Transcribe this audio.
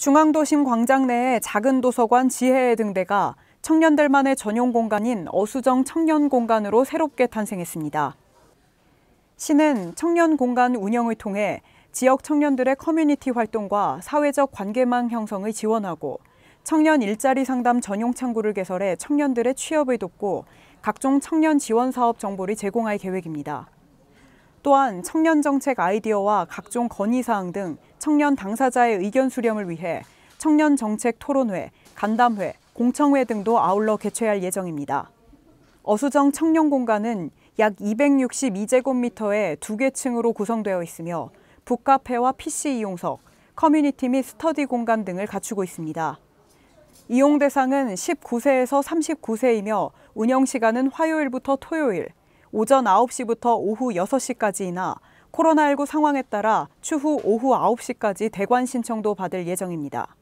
중앙도심 광장 내에 작은 도서관 지혜의 등대가 청년들만의 전용 공간인 어수정 청년 공간으로 새롭게 탄생했습니다. 시는 청년 공간 운영을 통해 지역 청년들의 커뮤니티 활동과 사회적 관계망 형성을 지원하고 청년 일자리 상담 전용 창구를 개설해 청년들의 취업을 돕고 각종 청년 지원 사업 정보를 제공할 계획입니다. 또한 청년 정책 아이디어와 각종 건의 사항 등 청년 당사자의 의견 수렴을 위해 청년 정책 토론회, 간담회, 공청회 등도 아울러 개최할 예정입니다. 어수정 청년 공간은 약 262제곱미터의 두개 층으로 구성되어 있으며 북카페와 PC 이용석, 커뮤니티 및 스터디 공간 등을 갖추고 있습니다. 이용 대상은 19세에서 39세이며 운영 시간은 화요일부터 토요일, 오전 9시부터 오후 6시까지이나 코로나19 상황에 따라 추후 오후 9시까지 대관 신청도 받을 예정입니다.